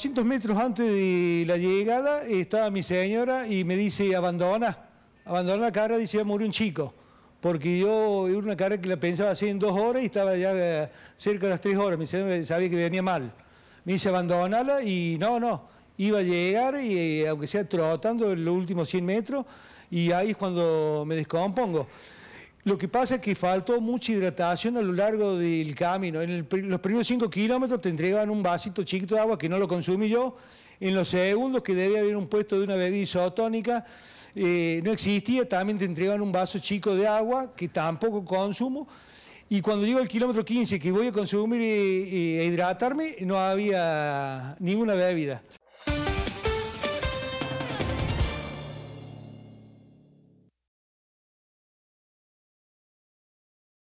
200 metros antes de la llegada estaba mi señora y me dice, abandona, abandona la carrera, dice, va a un chico. Porque yo era una cara que la pensaba hacer en dos horas y estaba ya eh, cerca de las tres horas. Mi señora sabía que venía mal. Me dice, abandonala y no, no. Iba a llegar y eh, aunque sea trotando los últimos 100 metros y ahí es cuando me descompongo. Lo que pasa es que faltó mucha hidratación a lo largo del camino. En los primeros cinco kilómetros te entregaban un vasito chiquito de agua que no lo consumí yo. En los segundos que debía haber un puesto de una bebida isotónica, eh, no existía. También te entregaban un vaso chico de agua que tampoco consumo. Y cuando llego al kilómetro 15 que voy a consumir e hidratarme, no había ninguna bebida.